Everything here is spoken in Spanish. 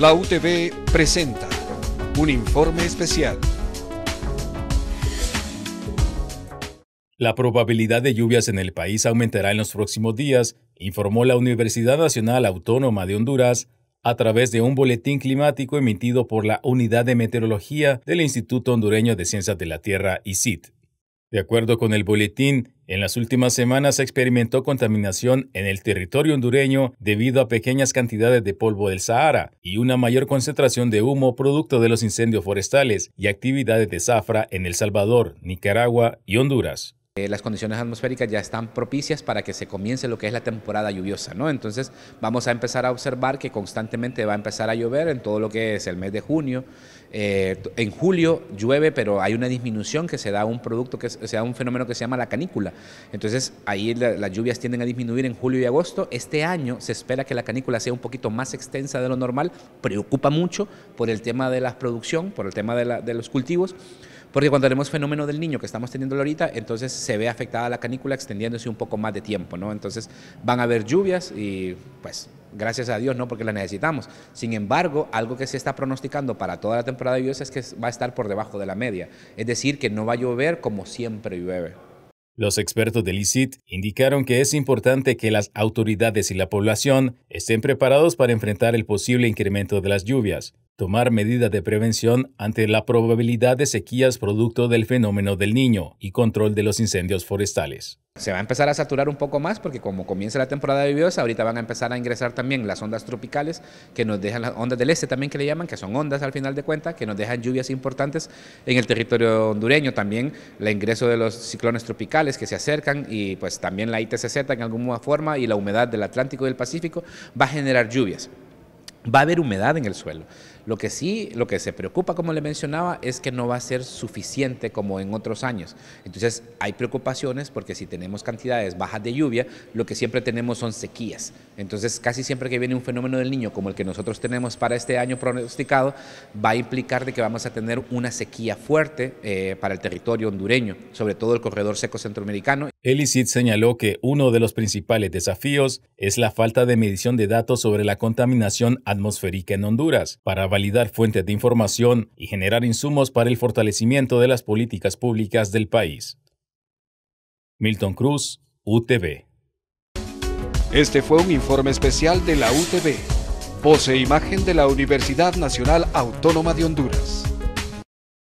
La UTV presenta un informe especial. La probabilidad de lluvias en el país aumentará en los próximos días, informó la Universidad Nacional Autónoma de Honduras a través de un boletín climático emitido por la Unidad de Meteorología del Instituto Hondureño de Ciencias de la Tierra, ICIT. De acuerdo con el boletín, en las últimas semanas se experimentó contaminación en el territorio hondureño debido a pequeñas cantidades de polvo del Sahara y una mayor concentración de humo producto de los incendios forestales y actividades de zafra en El Salvador, Nicaragua y Honduras. Eh, las condiciones atmosféricas ya están propicias para que se comience lo que es la temporada lluviosa, ¿no? Entonces vamos a empezar a observar que constantemente va a empezar a llover en todo lo que es el mes de junio. Eh, en julio llueve, pero hay una disminución que se da a un producto que se da un fenómeno que se llama la canícula. Entonces ahí las lluvias tienden a disminuir en julio y agosto. Este año se espera que la canícula sea un poquito más extensa de lo normal. Preocupa mucho por el tema de la producción, por el tema de los cultivos. Porque cuando tenemos fenómeno del niño que estamos teniendo ahorita, entonces se ve afectada la canícula extendiéndose un poco más de tiempo, ¿no? Entonces van a haber lluvias y pues gracias a Dios, ¿no? Porque la necesitamos. Sin embargo, algo que se está pronosticando para toda la temporada de lluvias es que va a estar por debajo de la media. Es decir, que no va a llover como siempre llueve. Los expertos del ICIT indicaron que es importante que las autoridades y la población estén preparados para enfrentar el posible incremento de las lluvias, tomar medidas de prevención ante la probabilidad de sequías producto del fenómeno del niño y control de los incendios forestales se va a empezar a saturar un poco más porque como comienza la temporada de ahorita van a empezar a ingresar también las ondas tropicales que nos dejan las ondas del este también que le llaman, que son ondas al final de cuenta, que nos dejan lluvias importantes en el territorio hondureño, también el ingreso de los ciclones tropicales que se acercan y pues también la ITCZ en alguna forma y la humedad del Atlántico y del Pacífico va a generar lluvias va a haber humedad en el suelo. Lo que sí, lo que se preocupa, como le mencionaba, es que no va a ser suficiente como en otros años. Entonces hay preocupaciones porque si tenemos cantidades bajas de lluvia, lo que siempre tenemos son sequías. Entonces casi siempre que viene un fenómeno del niño como el que nosotros tenemos para este año pronosticado, va a implicar de que vamos a tener una sequía fuerte eh, para el territorio hondureño, sobre todo el corredor seco centroamericano. Elicit señaló que uno de los principales desafíos es la falta de medición de datos sobre la contaminación atmosférica en Honduras para validar fuentes de información y generar insumos para el fortalecimiento de las políticas públicas del país. Milton Cruz, UTV. Este fue un informe especial de la UTV, Pose imagen de la Universidad Nacional Autónoma de Honduras.